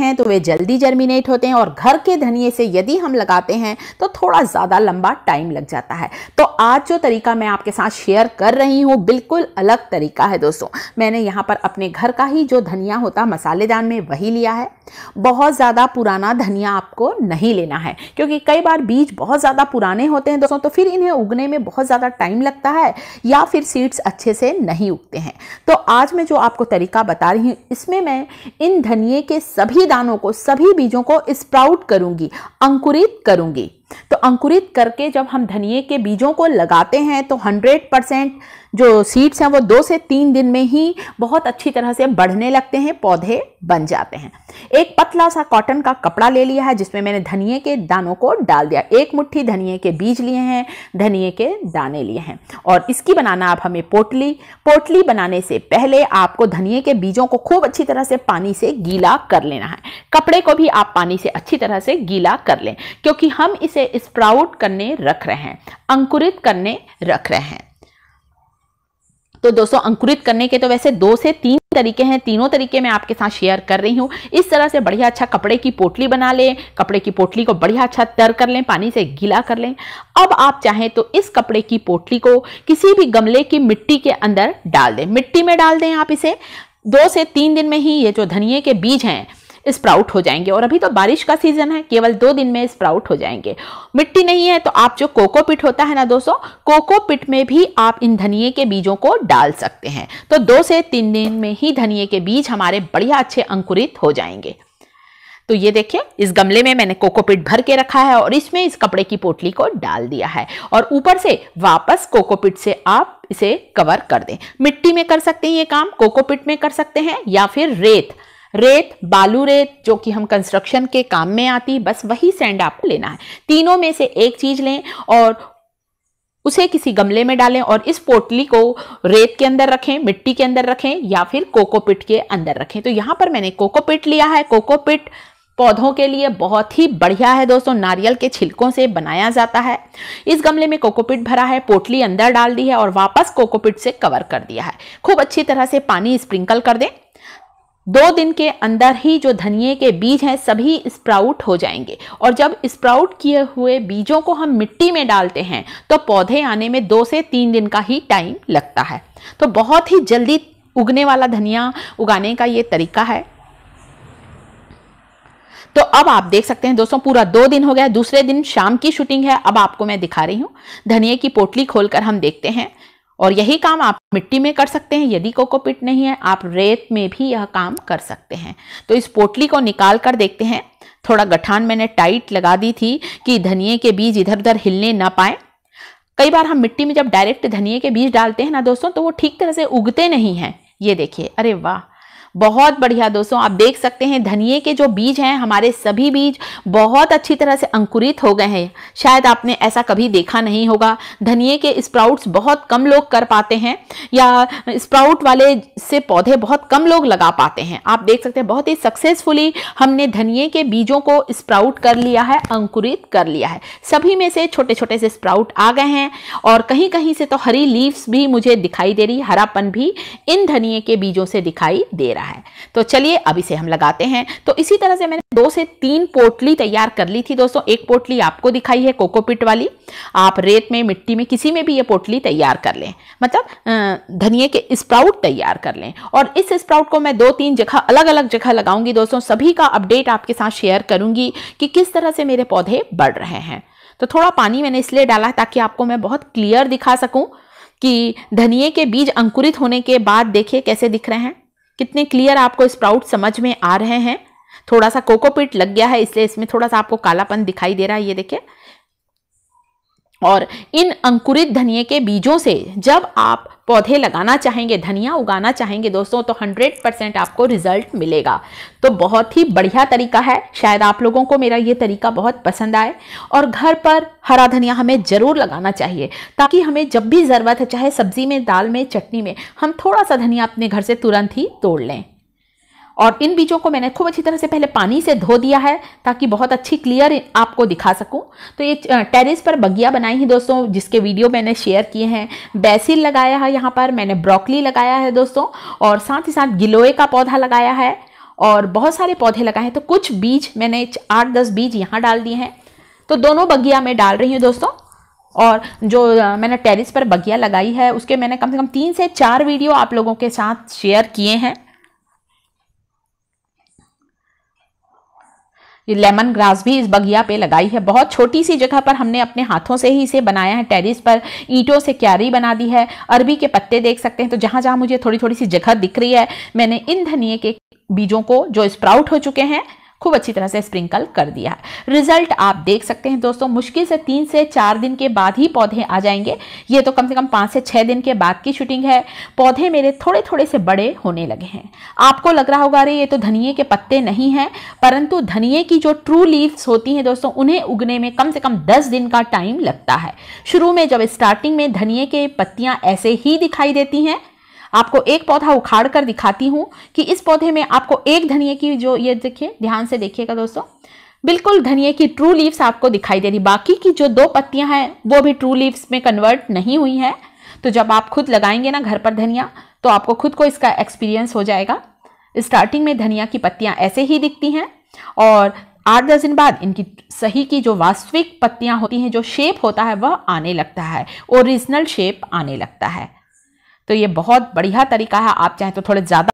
हैं तो वे जल्दी जर्मिनेट होते हैं और घर के धनिए से यदि हम लगाते हैं तो थोड़ा ज़्यादा लंबा टाइम लग जाता है तो आज जो तरीका मैं आपके साथ शेयर कर रही हूँ बिल्कुल अलग तरीका है दोस्तों मैंने यहाँ पर अपने घर का ही जो धनिया होता मसालेदार में वही लिया है बहुत ज़्यादा पुराना धनिया आपको नहीं लेना है क्योंकि कई बार बीज बहुत ज़्यादा पुराने होते हैं दोस्तों तो फिर इन्हें उगने में बहुत ज़्यादा टाइम लगता है या फिर सीड्स अच्छे से नहीं उगते हैं तो आज मैं जो आपको तरीका बता रही हूँ इसमें मैं इन धनिए के सभी दानों को सभी बीजों को स्प्राउट करूंगी अंकुरित करूंगी तो अंकुरित करके जब हम धनिए के बीजों को लगाते हैं तो 100 परसेंट जो सीड्स हैं वो दो से तीन दिन में ही बहुत अच्छी तरह से बढ़ने लगते हैं पौधे बन जाते हैं एक पतला सा कॉटन का कपड़ा ले लिया है जिसमें मैंने धनिए के दानों को डाल दिया एक मुट्ठी धनिए के बीज लिए हैं धनिए के दाने लिए हैं और इसकी बनाना आप हमें पोटली पोटली बनाने से पहले आपको धनिए के बीजों को खूब अच्छी तरह से पानी से गीला कर लेना है कपड़े को भी आप पानी से अच्छी तरह से गीला कर लें क्योंकि हम इसे से स्प्राउट करने रख रहे हैं अंकुरित करने रख रहे हैं तो दोस्तों अंकुरित करने के तो वैसे दो से तीन तरीके हैं तीनों तरीके मैं आपके साथ शेयर कर रही हूं इस तरह से बढ़िया अच्छा कपड़े की पोटली बना लें कपड़े की पोटली को बढ़िया अच्छा तर कर लें पानी से गीला कर लें अब आप चाहें तो इस कपड़े की पोटली को किसी भी गमले की मिट्टी के अंदर डाल दें मिट्टी में डाल दें आप इसे दो से तीन दिन में ही ये जो धनिए के बीज हैं स्प्राउट हो जाएंगे और अभी तो बारिश का सीजन है केवल दो दिन में स्प्राउट हो जाएंगे मिट्टी नहीं है तो आप जो कोकोपिट होता है ना दोस्तों कोकोपिट में भी आप इन धनिए के बीजों को डाल सकते हैं तो दो से तीन दिन में ही धनिए के बीज हमारे बढ़िया अच्छे अंकुरित हो जाएंगे तो ये देखिए इस गमले में मैंने कोकोपिट भर के रखा है और इसमें इस कपड़े की पोटली को डाल दिया है और ऊपर से वापस कोकोपिट से आप इसे कवर कर दें मिट्टी में कर सकते हैं ये काम कोकोपिट में कर सकते हैं या फिर रेत रेत बालू रेत जो कि हम कंस्ट्रक्शन के काम में आती बस वही सैंड आपको लेना है तीनों में से एक चीज़ लें और उसे किसी गमले में डालें और इस पोटली को रेत के अंदर रखें मिट्टी के अंदर रखें या फिर कोकोपिट के अंदर रखें तो यहाँ पर मैंने कोकोपिट लिया है कोकोपिट पौधों के लिए बहुत ही बढ़िया है दोस्तों नारियल के छिलकों से बनाया जाता है इस गमले में कोकोपिट भरा है पोटली अंदर डाल दी है और वापस कोकोपिट से कवर कर दिया है खूब अच्छी तरह से पानी स्प्रिंकल कर दें दो दिन के अंदर ही जो धनिए के बीज हैं सभी स्प्राउट हो जाएंगे और जब स्प्राउट किए हुए बीजों को हम मिट्टी में डालते हैं तो पौधे आने में दो से तीन दिन का ही टाइम लगता है तो बहुत ही जल्दी उगने वाला धनिया उगाने का ये तरीका है तो अब आप देख सकते हैं दोस्तों पूरा दो दिन हो गया दूसरे दिन शाम की शूटिंग है अब आपको मैं दिखा रही हूँ धनिए की पोटली खोलकर हम देखते हैं और यही काम आप मिट्टी में कर सकते हैं यदि कोकोपिट नहीं है आप रेत में भी यह काम कर सकते हैं तो इस पोटली को निकाल कर देखते हैं थोड़ा गठान मैंने टाइट लगा दी थी कि धनिए के बीज इधर उधर हिलने ना पाए कई बार हम मिट्टी में जब डायरेक्ट धनिए के बीज डालते हैं ना दोस्तों तो वो ठीक तरह से उगते नहीं हैं ये देखिए अरे वाह बहुत बढ़िया दोस्तों आप देख सकते हैं धनिए के जो बीज हैं हमारे सभी बीज बहुत अच्छी तरह से अंकुरित हो गए हैं शायद आपने ऐसा कभी देखा नहीं होगा धनिए के स्प्राउट्स बहुत कम लोग कर पाते हैं या स्प्राउट वाले से पौधे बहुत कम लोग लगा पाते हैं आप देख सकते हैं बहुत ही सक्सेसफुली हमने धनिए के बीजों को स्प्राउट कर लिया है अंकुरित कर लिया है सभी में से छोटे छोटे से स्प्राउट आ गए हैं और कहीं कहीं से तो हरी लीव्स भी मुझे दिखाई दे रही हरापन भी इन धनिए के बीजों से दिखाई दे रहा है रहा है तो चलिए अब इसे हम लगाते हैं तो इसी तरह से मैंने दो से तीन पोटली तैयार कर ली थी दोस्तों एक पोटली आपको दिखाई है कोकोपिट वाली आप रेत में मिट्टी में किसी में भी ये पोटली तैयार कर लें मतलब धनिए के स्प्राउट तैयार कर लें और इस स्प्राउट को मैं दो तीन जगह अलग अलग जगह लगाऊंगी दोस्तों सभी का अपडेट आपके साथ शेयर करूंगी कि किस तरह से मेरे पौधे बढ़ रहे हैं तो थोड़ा पानी मैंने इसलिए डाला है ताकि आपको मैं बहुत क्लियर दिखा सकूं कि धनिए के बीज अंकुरित होने के बाद देखिए कैसे दिख रहे हैं कितने क्लियर आपको स्प्राउट समझ में आ रहे हैं थोड़ा सा कोकोपीट लग गया है इसलिए इसमें थोड़ा सा आपको कालापन दिखाई दे रहा है ये देखिए और इन अंकुरित धनिए के बीजों से जब आप पौधे लगाना चाहेंगे धनिया उगाना चाहेंगे दोस्तों तो 100 परसेंट आपको रिजल्ट मिलेगा तो बहुत ही बढ़िया तरीका है शायद आप लोगों को मेरा ये तरीका बहुत पसंद आए और घर पर हरा धनिया हमें ज़रूर लगाना चाहिए ताकि हमें जब भी ज़रूरत है चाहे सब्जी में दाल में चटनी में हम थोड़ा सा धनिया अपने घर से तुरंत ही तोड़ लें और इन बीजों को मैंने खूब अच्छी तरह से पहले पानी से धो दिया है ताकि बहुत अच्छी क्लियर आपको दिखा सकूं तो ये टेरेस पर बगिया बनाई है दोस्तों जिसके वीडियो मैंने शेयर किए हैं बैसिल लगाया है यहाँ पर मैंने ब्रोकली लगाया है दोस्तों और साथ ही साथ गिलोए का पौधा लगाया है और बहुत सारे पौधे लगाए हैं तो कुछ बीज मैंने आठ दस बीज यहाँ डाल दिए हैं तो दोनों बगिया में डाल रही हूँ दोस्तों और जो मैंने टेरिस पर बगिया लगाई है उसके मैंने कम से कम तीन से चार वीडियो आप लोगों के साथ शेयर किए हैं ये लेमन ग्रास भी इस बगिया पे लगाई है बहुत छोटी सी जगह पर हमने अपने हाथों से ही इसे बनाया है टेरिस पर ईंटों से क्यारी बना दी है अरबी के पत्ते देख सकते हैं तो जहाँ जहाँ मुझे थोड़ी थोड़ी सी जगह दिख रही है मैंने इन धनिए के बीजों को जो स्प्राउट हो चुके हैं खूब अच्छी तरह से स्प्रिंकल कर दिया है रिजल्ट आप देख सकते हैं दोस्तों मुश्किल से तीन से चार दिन के बाद ही पौधे आ जाएंगे ये तो कम से कम पाँच से छः दिन के बाद की शूटिंग है पौधे मेरे थोड़े थोड़े से बड़े होने लगे हैं आपको लग रहा होगा अरे ये तो धनिए के पत्ते नहीं हैं परंतु धनिए की जो ट्रू लीव्स होती हैं दोस्तों उन्हें उगने में कम से कम दस दिन का टाइम लगता है शुरू में जब स्टार्टिंग में धनिए के पत्तियाँ ऐसे ही दिखाई देती हैं आपको एक पौधा उखाड़ कर दिखाती हूँ कि इस पौधे में आपको एक धनिए की जो ये देखिए ध्यान से देखिएगा दोस्तों बिल्कुल धनिए की ट्रू लीव्स आपको दिखाई दे रही बाकी की जो दो पत्तियां हैं वो भी ट्रू लीव्स में कन्वर्ट नहीं हुई हैं तो जब आप खुद लगाएंगे ना घर पर धनिया तो आपको खुद को इसका एक्सपीरियंस हो जाएगा स्टार्टिंग में धनिया की पत्तियां ऐसे ही दिखती हैं और आठ दस दिन बाद इनकी सही की जो वास्तविक पत्तियां होती हैं जो शेप होता है वह आने लगता है ओरिजिनल शेप आने लगता है तो ये बहुत बढ़िया तरीका है आप चाहें तो थोड़े ज़्यादा